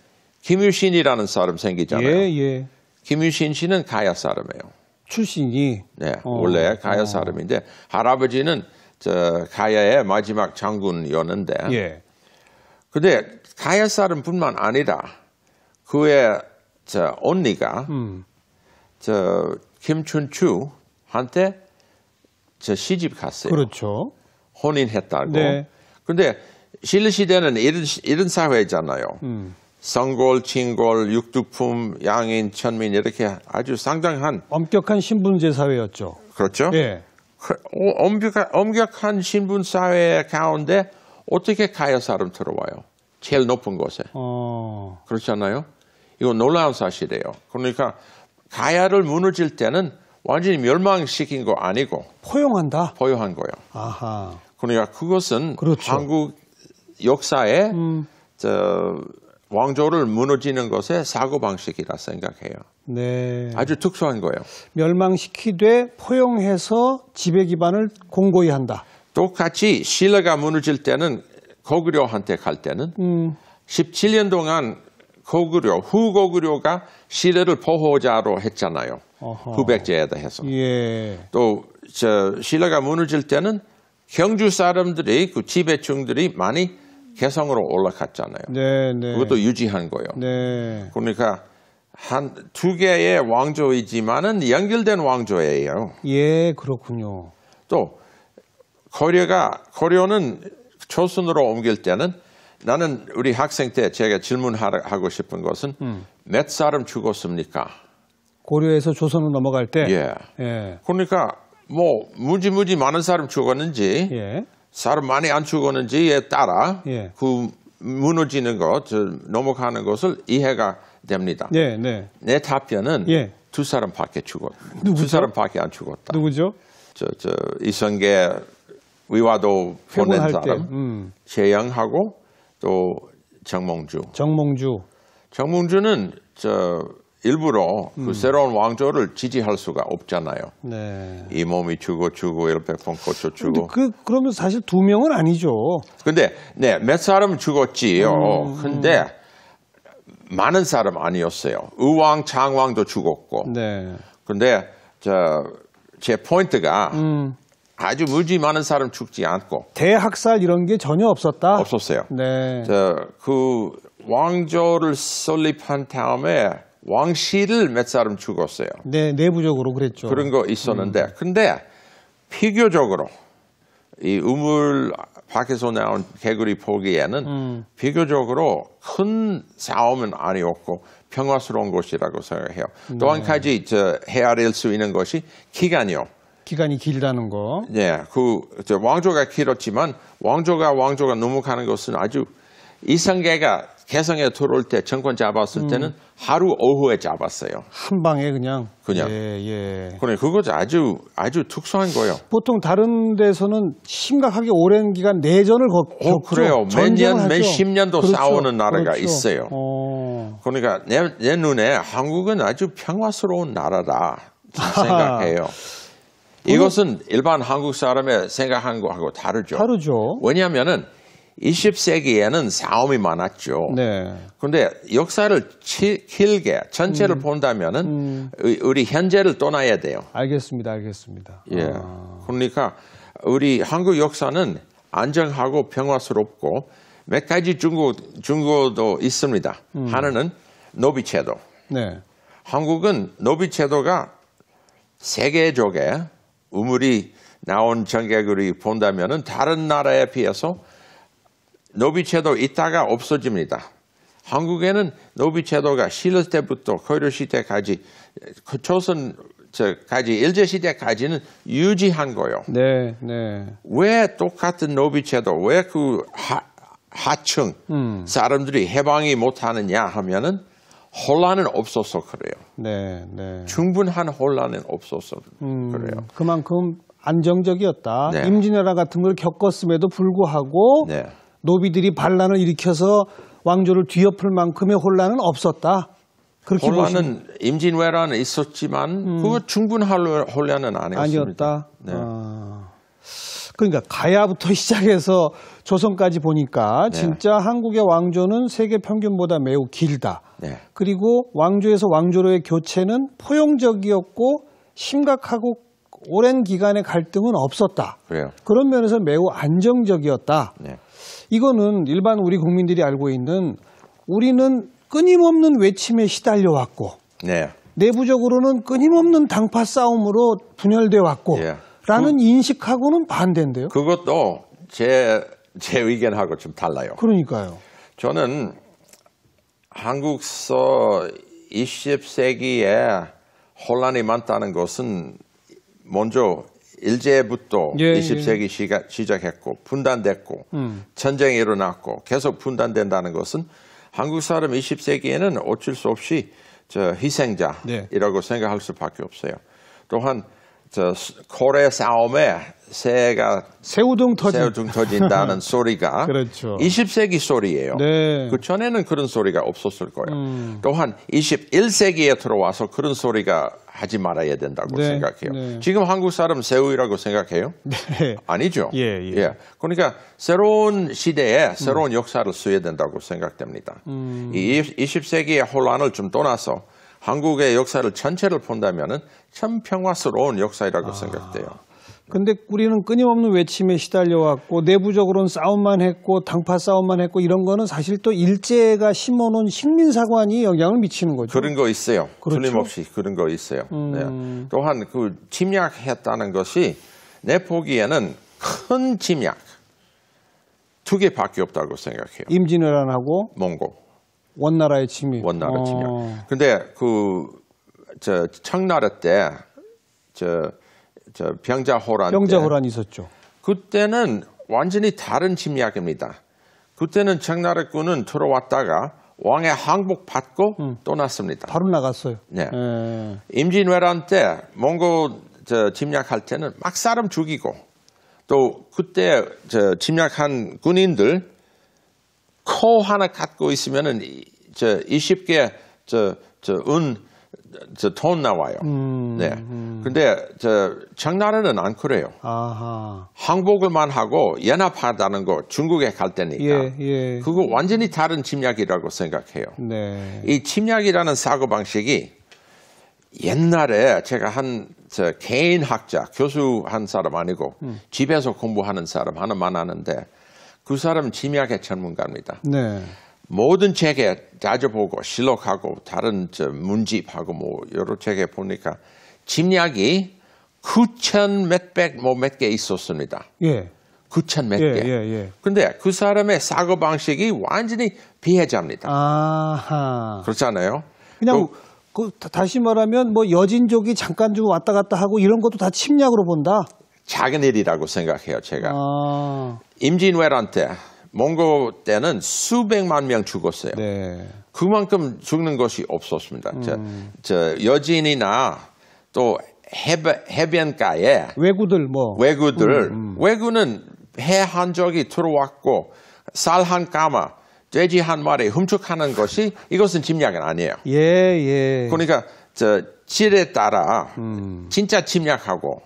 김유신이라는 사람 생기잖아요. 예, 예. 김유신 씨는 가야 사람이에요. 출신이 네, 어. 원래 가야 어. 사람인데 할아버지는 저 가야의 마지막 장군이었는데 예. 근데 가야 사람뿐만 아니라 그의 저 언니가 음. 저 김춘추한테 저 시집 갔어요. 그렇죠. 혼인했다고. 네. 근데 신라 시대는 이런 이런 사회잖아요. 음. 성골, 친골, 육두품, 양인, 천민 이렇게 아주 상당한 엄격한 신분제 사회였죠. 그렇죠. 예. 어, 엄격한, 엄격한 신분 사회 가운데 어떻게 가야사람 들어와요? 제일 높은 곳에. 어... 그렇잖아요? 이건 놀라운 사실이에요. 그러니까 가야를 무너질 때는 완전히 멸망시킨 거 아니고 포용한다. 포용한 거예요. 아하. 그러니까 그것은 그렇죠. 한국 역사에 음. 저 왕조를 무너지는 것의 사고방식이라 생각해요. 네. 아주 특수한 거예요. 멸망시키되 포용해서 지배 기반을 공고히 한다. 똑같이 신라가 무너질 때는 거구려한테갈 때는 음. 17년 동안 거구려후거구려가 신라를 보호자로 했잖아요. 후백제에다 해서. 예. 또, 신라가 무너질 때는 경주 사람들이, 그 지배층들이 많이 개성으로 올라갔잖아요. 네, 네. 그것도 유지한 거예요. 네. 그러니까 한 두 개의 왕조이지만은 연결된 왕조예요. 예, 그렇군요. 또 고려가 고려는 조선으로 옮길 때는 나는 우리 학생 때 제가 질문하고 싶은 것은 음. 몇 사람 죽었습니까? 고려에서 조선으로 넘어갈 때. 예. 예. 그러니까 뭐 무지무지 많은 사람 죽었는지. 예. 사람 많이 안 죽었는지에 따라 예. 그 무너지는 것, 넘어가는 것을 이해가 됩니다. 네, 네. 내 답변은 예. 두 사람밖에 죽었. 누두 사람밖에 안 죽었다. 누구죠? 저, 저 이성계 위화도 보낸 사람, 음. 재영하고 또 정몽주. 정몽주. 정몽주는 저 일부러 그 음. 그 새로운 왕조를 지지할 수가 없잖아요. 네. 이 몸이 죽어 죽어 이렇게 번 고쳐 죽어. 그 그러면 사실 두 명은 아니죠. 근데 네몇 사람 죽었지요. 음, 음. 근데 많은 사람 아니었어요. 의왕 장왕도 죽었고. 네. 근데 저제 포인트가 음. 아주 무지 많은 사람 죽지 않고 대학살 이런 게 전혀 없었다. 없었어요. 네. 저그 왕조를 설립한 다음에 왕실을 몇 사람 죽었어요. 네, 내부적으로 그랬죠. 그런 거 있었는데, 음. 근데 비교적으로 이 우물 밖에서 나온 개구리 보기에는 음. 비교적으로 큰 싸움은 아니었고 평화스러운 곳이라고 생각해요. 네. 또한 가지 저 헤아릴 수 있는 것이 기간이요. 기간이 길다는 거. 네, 그 왕조가 길었지만 왕조가 왕조가 넘어가는 것은 아주 이성계가 해성에 들어올 때 정권 잡았을 음. 때는 하루 오후에 잡았어요. 한 방에 그냥. 그냥. 예, 예. 그래 그거 아주 아주 특수한 거예요. 보통 다른 데서는 심각하게 오랜 기간 내전을 겪, 어, 그래요. 몇년 몇 십 년도 그렇죠. 싸우는 나라가 그렇죠. 있어요. 어. 그러니까 내, 내 눈에 한국은 아주 평화스러운 나라다 생각해요. 이것은 일반 한국 사람의 생각한 거하고 다르죠. 다르죠. 왜냐하면은 20세기에는 싸움이 많았죠. 네. 그데 역사를 치, 길게 전체를 음. 본다면은 음. 우리 현재를 떠나야 돼요. 알겠습니다, 알겠습니다. 예. 아. 그러니까 우리 한국 역사는 안정하고 평화스럽고 몇 가지 중고 중고도 있습니다. 음. 하나는 노비 제도. 네. 한국은 노비 제도가 세계적에 우물이 나온 전개글이 본다면은 다른 나라에 비해서 노비체도 있다가 없어집니다. 한국에는 노비제도가 신라때부터 고려시대까지 그 조선 저까지 일제시대까지는 유지한 거요. 네, 네. 왜 똑같은 노비제도 왜 그 하층 음. 사람들이 해방이 못하느냐 하면은 혼란은 없어서 그래요. 네, 네. 충분한 혼란은 없어서 음, 그래요. 그만큼 안정적이었다. 네. 임진왜란 같은 걸 겪었음에도 불구하고 네. 노비들이 반란을 일으켜서 왕조를 뒤엎을 만큼의 혼란은 없었다. 그렇게 혼란은 임진왜란에 있었지만 음. 그거 충분 혼란은 아니었습니다. 아니었다. 네. 아. 그러니까 가야부터 시작해서 조선까지 보니까 네. 진짜 한국의 왕조는 세계 평균보다 매우 길다. 네. 그리고 왕조에서 왕조로의 교체는 포용적이었고 심각하고 오랜 기간의 갈등은 없었다. 그래요. 그런 면에서 매우 안정적이었다. 네. 이거는 일반 우리 국민들이 알고 있는 우리는 끊임없는 외침에 시달려 왔고 네. 내부적으로는 끊임없는 당파 싸움으로 분열돼 왔고 예. 라는 그, 인식하고는 반대인데요. 그것도 제, 제 의견하고 좀 달라요. 그러니까요. 저는 한국서 20세기에 혼란이 많다는 것은 먼저 일제부터 예, 20세기 예. 시가, 시작했고 분단됐고 음. 전쟁이 일어났고 계속 분단된다는 것은 한국 사람 20세기에는 어쩔 수 없이 저 희생자이라고 네. 생각할 수밖에 없어요. 또한 저 코레 싸움에 새가 새우등 터진. 다는 소리가 그렇죠. 20세기 소리예요. 네. 그 전에는 그런 소리가 없었을 거예요. 음. 또한 21세기에 들어와서 그런 소리가 하지 말아야 된다고 네, 생각해요. 네. 지금 한국 사람 새우이라고 생각해요? 네. 아니죠. 예, 예. 예, 그러니까 새로운 시대에 음. 새로운 음. 역사를 써야 된다고 생각됩니다. 음. 이 20세기의 혼란을 좀 떠나서 한국의 역사를 전체를 본다면 참 평화스러운 역사이라고 아. 생각돼요. 근데 우리는 끊임없는 외침에 시달려왔고 내부적으로는 싸움만 했고 당파 싸움만 했고 이런 거는 사실 또 일제가 심어놓은 식민사관이 영향을 미치는 거죠. 그런 거 있어요. 그렇죠? 틀림없이 그런 거 있어요. 음... 네. 또한 그 침략했다는 것이 내 보기에는 큰 침략 두 개밖에 없다고 생각해요. 임진왜란하고 몽고 원나라의 침입. 원나라 침입. 어... 근데 그저 청나라 때저 저 병자호란 병자호란 있었죠. 그때는 완전히 다른 침략입니다. 그때는 청나라군은 들어왔다가 왕의 항복 받고 음. 떠났습니다. 바로 나갔어요. 네. 에. 예. 임진왜란 때 몽고 저 침략할 때는 막 사람 죽이고 또 그때 저 침략한 군인들 코 하나 갖고 있으면은 저 20개 저저은 저돈 나와요. 음, 네. 음, 음. 근데 저 청나라는 안 그래요. 아하. 항복을만 하고 연합하다는 거 중국에 갈 때니까 예, 예. 그거 완전히 다른 침략이라고 생각해요. 네. 이 침략이라는 사고 방식이 옛날에 제가 한 저 개인 학자 교수 한 사람 아니고 음. 집에서 공부하는 사람 하나 만나는데 그 사람 침략의 전문가입니다. 네. 모든 책에 다져보고 실록하고 다른 저 문집하고 뭐 여러 책에 보니까 침략이 9천 몇백 뭐 몇 개 있었습니다. 예. 9천 몇 예, 개. 예, 예. 근데 그 사람의 사고 방식이 완전히 피해자입니다. 아하. 그렇잖아요. 그냥 또, 그, 다시 말하면 뭐 여진족이 잠깐 좀 왔다 갔다 하고 이런 것도 다 침략으로 본다. 작은 일이라고 생각해요, 제가. 아. 임진왜란 때 몽고 때는 수백만 명 죽었어요. 네. 그만큼 죽는 것이 없었습니다. 음. 저, 저 여진이나 또 해변, 해변가에 외구들 뭐 외구들 음, 음. 외구는 해 한 적이 들어왔고 쌀한 까마 돼지 한 마리 훔쳐하는 것이 이것은 침략은 아니에요. 예 예. 그러니까 저 질에 따라 음. 진짜 침략하고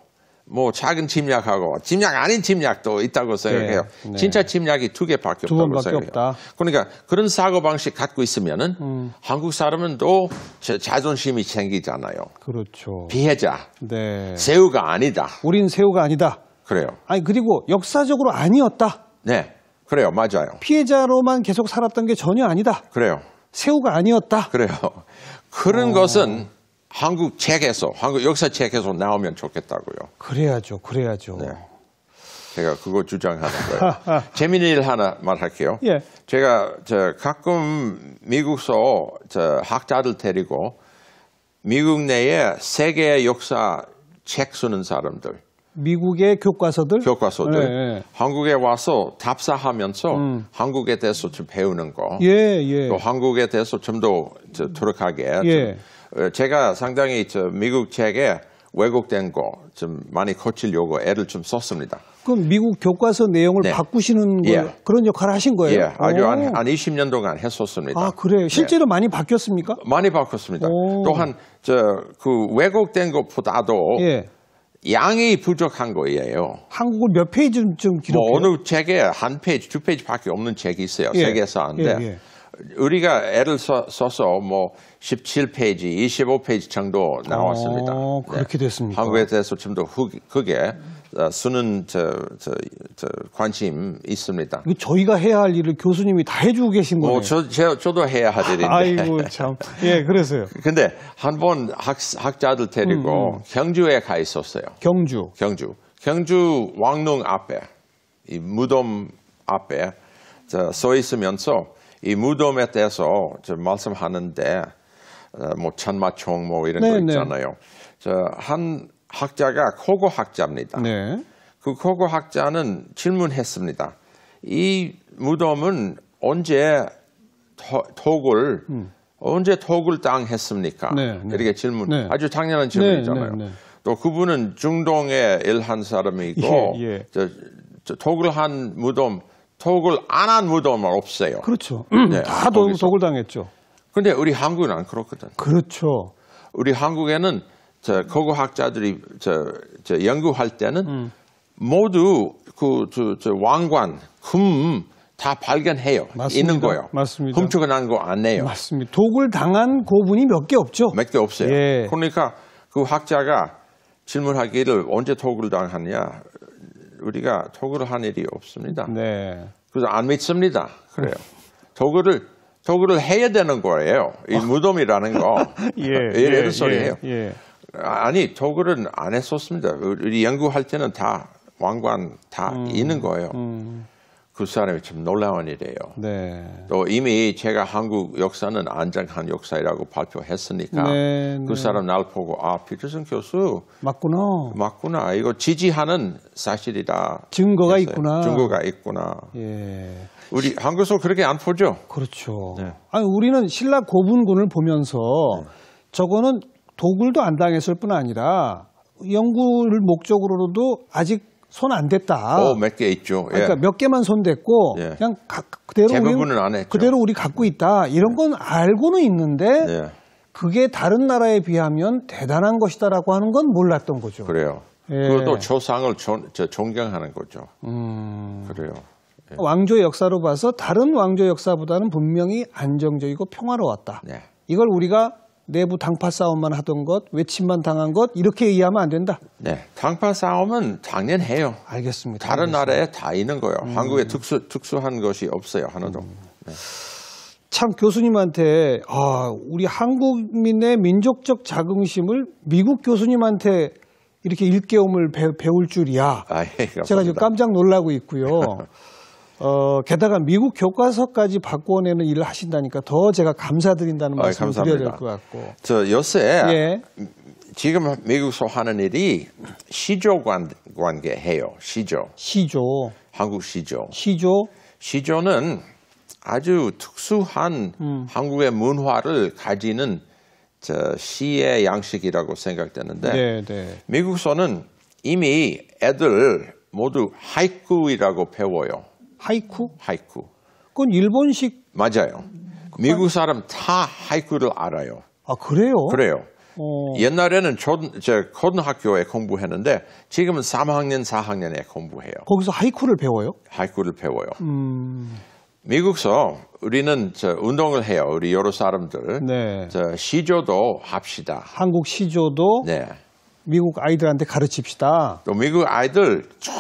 뭐 작은 침략하고 침략 아닌 침략도 있다고 네. 생각해요. 네, 네. 진짜 침략이 두 개밖에 없다고 생각해요. 없다. 그러니까 그런 사고 방식 갖고 있으면은 음. 한국 사람은 또 자존심이 생기잖아요. 그렇죠. 피해자. 네. 새우가 아니다. 우린 새우가 아니다. 그래요. 아니 그리고 역사적으로 아니었다. 네. 그래요. 맞아요. 피해자로만 계속 살았던 게 전혀 아니다. 그래요. 새우가 아니었다. 그래요. 그런 어... 것은 한국 책에서 한국 역사 책에서 나오면 좋겠다고요. 그래야죠, 그래야죠. 네. 제가 그거 주장하는 거예요. 재미있는 일 하나 말할게요. 예. 제가 저 가끔 미국서 저 학자들 데리고 미국 내에 세계 역사 책 쓰는 사람들 미국의 교과서들? 교과서들. 예, 예. 한국에 와서 답사하면서 음. 한국에 대해서 좀 배우는 거. 예, 예. 또 한국에 대해서 좀더 투력하게 예. 제가 상당히 저 미국 책에 왜곡된 거 좀 많이 고치려고 애를 좀 썼습니다. 그럼 미국 교과서 내용을 네. 바꾸시는 예. 그런 역할을 하신 거예요? 예. 아주 한, 한 20년 동안 했었습니다. 아, 그래요? 실제로 네. 많이 바뀌었습니까? 많이 바뀌었습니다. 또한, 저, 그 왜곡된 것보다도 예. 양이 부족한 거예요. 한국은 몇 페이지쯤 뭐 기록해요? 뭐 어느 책에 한 페이지, 두 페이지밖에 없는 책이 있어요. 예. 세계사인데. 예, 예. 우리가 애를 써, 서뭐 17페이지, 25페이지 정도 나왔습니다. 어, 그렇게 네. 됐습니까? 한국에 대해서 좀더 그게 어, 수는 저, 저, 저 관심 있습니다. 저희가 해야 할 일을 교수님이 다 해주고 계신 거예요. 뭐 저, 저, 저도 해야 할 일인데. 아이고 참. 예, 그래서요. 근데 한 번 학자들 데리고 음, 음. 경주에 가 있었어요. 경주. 경주. 경주 왕릉 앞에 이 무덤 앞에 서 있으면서 이 무덤에 대해서 말씀하는데 어, 뭐 천마총 뭐 이런 네, 거 네. 있잖아요. 네. 저한 학자가 코고 학자입니다. 네. 그 코고 학자는 질문했습니다. 이 무덤은 언제 토, 독을 음. 언제 독을 당했습니까? 네, 네. 이렇게 질문. 네. 아주 당연한 네, 질문이잖아요. 네, 또 그분은 중동에 일한 사람이고 예, 예. 저, 저 독을 한 무덤 도굴 안한 무덤은 없어요. 그렇죠. 네, 음, 다 도, 도굴 당했죠. 근데 우리 한국은 안 그렇거든. 그렇죠. 우리 한국에는 저考古학자들이 저, 저 연구할 때는 음. 모두 그 저, 저 왕관 금다 발견해요. 맞습니다. 있는 거예요. 맞습니다. 훔치고 난거안 해요. 맞습니다. 독을 당한 고분이 몇 개 없죠. 몇 개 없어요. 예. 그러니까 그 학자가 질문하기를 언제 독을 당하냐 우리가 토그를 한 일이 없습니다. 네. 그래서 안 믿습니다. 그래요. 토그를 토그를 해야 되는 거예요. 이 아. 무덤이라는 거. 예, 예, 예, 이런 예, 소리예요. 예, 예. 아니 토그를 안 했었습니다. 우리 연구할 때는 다 왕관 다 음, 있는 거예요. 음. 그 사람이 참 놀라운 일이에요. 네. 또 이미 제가 한국 역사는 안정한 역사라고 발표했으니까 네, 그 네. 사람 날 보고 아 피터슨 교수 맞구나. 맞구나. 이거 지지하는 사실이다. 증거가 했어요. 있구나. 증거가 있구나. 예. 우리 한국에서 그렇게 안 보죠. 그렇죠. 네. 아니 우리는 신라 고분군을 보면서 네. 저거는 도굴도안 당했을 뿐 아니라 연구를 목적으로도 아직 손안 댔다. 어, 몇 개 있죠. 예. 그러니까 몇 개만 손 댔고 예. 그냥 가, 그대로 대부안 했죠. 그대로 우리 갖고 음. 있다. 이런 건 알고는 있는데 예. 그게 다른 나라에 비하면 대단한 것이다라고 하는 건 몰랐던 거죠. 그래요. 예. 그것도 조상을 존, 저, 존경하는 거죠. 음... 그래요. 왕조의 역사로 봐서 다른 왕조 역사보다는 분명히 안정적이고 평화로웠다. 네. 이걸 우리가 내부 당파 싸움만 하던 것, 외침만 당한 것 이렇게 이해하면 안 된다. 네, 당파 싸움은 당연해요. 알겠습니다. 다른 알겠습니다. 나라에 다 있는 거예요. 음. 한국에 특수 특수한 것이 없어요 하나도. 음. 네. 참 교수님한테 아, 우리 한국민의 민족적 자긍심을 미국 교수님한테 이렇게 일깨움을 배, 배울 줄이야. 아, 예, 제가 지금 깜짝 놀라고 있고요. 어, 게다가 미국 교과서까지 바꿔내는 일을 하신다니까 더 제가 감사드린다는 말씀을 드려야 될 것 같고. 저 요새 예. 지금 미국에서 하는 일이 시조 관, 관계해요. 시조. 시조. 한국 시조. 시조. 시조는 아주 특수한 음. 한국의 문화를 가지는 저 시의 양식이라고 생각되는데 네, 네. 미국서는 이미 애들 모두 하이쿠이라고 배워요. 하이쿠? 하이쿠. 그건 일본식 맞아요. 미국 사람 다 하이쿠를 알아요. 아 그래요? 그래요. 어... 옛날에는 초, 저 고등학교에 공부했는데 지금은 3학년, 4학년에 공부해요. 거기서 하이쿠를 배워요? 하이쿠를 배워요. 음... 미국서 우리는 저 운동을 해요. 우리 여러 사람들. 네. 저 시조도 합시다. 한국 시조도 네. 미국 아이들한테 가르칩시다. 또 미국 아이들 저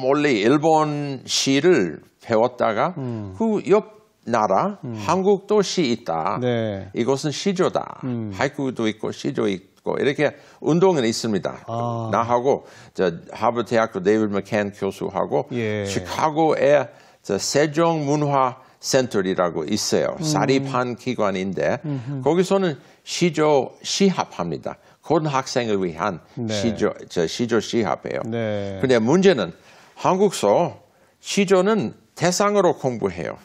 멀리 일본 시를 배웠다가 음. 그옆 나라 음. 한국도 시 있다. 네. 이것은 시조다. 음. 하이쿠도 있고 시조 있고 이렇게 운동은 있습니다. 아. 나하고 저 하버드 대학교 데이비드 맥켄 교수하고 예. 시카고에저 세종 문화 센터라고 리 있어요. 음. 사립한 기관인데 거기서는 시조 시합합니다. 그런 학생을 위한 네. 시조, 저 시조 시합이에요. 네. 근데 문제는 한국서 시조는 대상으로 공부해요.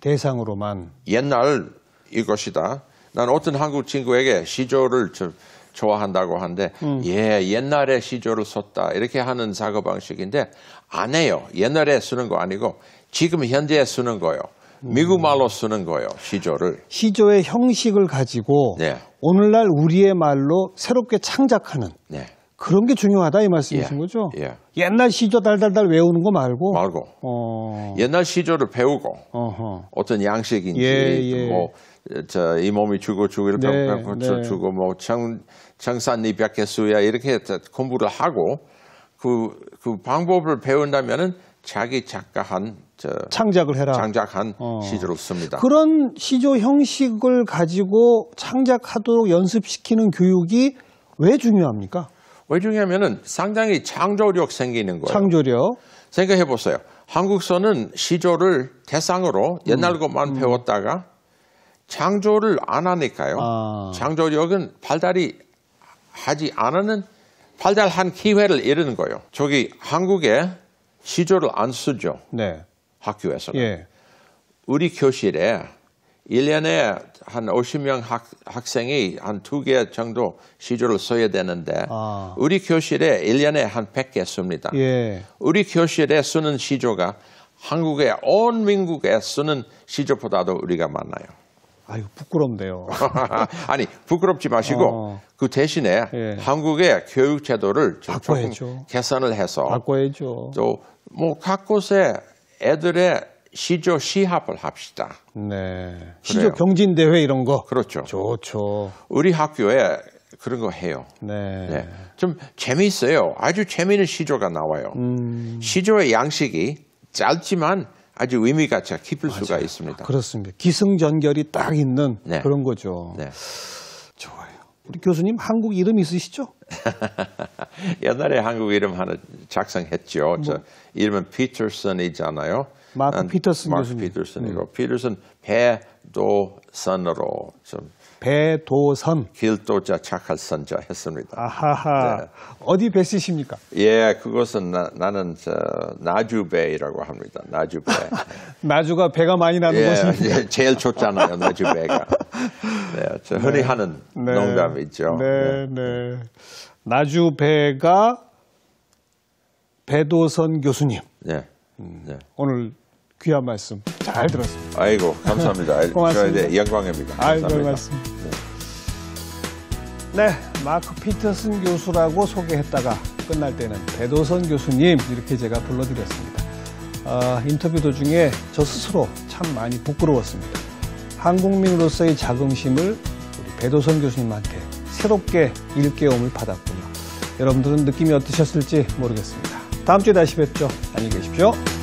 대상으로만. 옛날 이것이다. 난 어떤 한국 친구에게 시조를 저, 좋아한다고 하는데 음. 예 옛날에 시조를 썼다 이렇게 하는 작업 방식인데 안 해요. 옛날에 쓰는 거 아니고 지금 현재에 쓰는 거예요. 음. 미국말로 쓰는 거예요. 시조를. 시조의 형식을 가지고 네. 오늘날 우리의 말로 새롭게 창작하는 네. 그런 게 중요하다 이 말씀이신 예. 거죠? 예. 옛날 시조 달달달 외우는 거 말고 말고 어... 옛날 시조를 배우고 어허. 어떤 양식인지 예, 예. 뭐이 어, 몸이 죽고 주기를 네, 네. 주고 뭐 장, 장산이 백개수야 이렇게 공부를 하고 그, 그 방법을 배운다면은 자기 작가한 창작을 해라. 창작한 어. 시조를 씁니다. 그런 시조 형식을 가지고 창작하도록 연습시키는 교육이 왜 중요합니까? 왜 중요하면은 상당히 창조력 생기는 거예요. 창조력. 생각해 보세요. 한국서는 시조를 대상으로 옛날 음. 것만 음. 배웠다가 창조를 안 하니까요. 아. 창조력은 발달이 하지 않는 발달한 기회를 잃은 거예요. 저기 한국에 시조를 안 쓰죠. 네. 학교에서 예. 우리 교실에 1년에 한 50명 학, 학생이 한두개 정도 시조를 써야 되는데 아. 우리 교실에 1년에 한 100개 씁니다. 예. 우리 교실에 쓰는 시조가 한국의 온 민국에 쓰는 시조보다도 우리가 많아요. 아유 부끄럽네요. 아니 부끄럽지 마시고 어. 그 대신에 예. 한국의 교육 제도를 바꿔야죠. 개선을 해서 바꿔야죠. 또뭐 각 곳에 애들의 시조 시합을 합시다. 네. 시조 경진 대회 이런 거. 그렇죠. 좋죠. 우리 학교에 그런 거 해요. 네. 네. 좀 재미있어요. 아주 재미있는 시조가 나와요. 음... 시조의 양식이 짧지만 아주 의미가 깊을 맞아요. 수가 있습니다. 그렇습니다. 기승전결이 딱 있는 네. 그런 거죠. 네. 우리 교수님 한국 이름 있으시죠? 옛날에 한국 이름 하나 작성했죠. 뭐. 이름은 피터슨이잖아요. 마크 아, 피터슨 마크 교수님. 피터슨이고 음. 피터슨 배도선으로 좀 배도선 길도자 착할 선자 했습니다. 아하하 네. 어디 배쓰십니까? 예, 그것은 나, 나는 저 나주배라고 합니다. 나주배. 나주가 배가 많이 나는 예, 곳입니다. 예, 제일 좋잖아요, 나주배가. 네, 흔히 네. 하는 네. 농담이죠. 네, 네, 네. 나주배가 배도선 교수님. 네. 음, 네. 오늘 귀한 말씀 잘 들었습니다. 아이고 감사합니다. 고맙습니다. 이제 영광입니다. 아이고 고맙습니다. 네, 마크 피터슨 교수라고 소개했다가 끝날 때는 배도선 교수님 이렇게 제가 불러드렸습니다. 어, 인터뷰 도중에 저 스스로 참 많이 부끄러웠습니다. 한국민으로서의 자긍심을 우리 배도선 교수님한테 새롭게 일깨움을 받았군요. 여러분들은 느낌이 어떠셨을지 모르겠습니다. 다음 주에 다시 뵙죠. 안녕히 계십시오.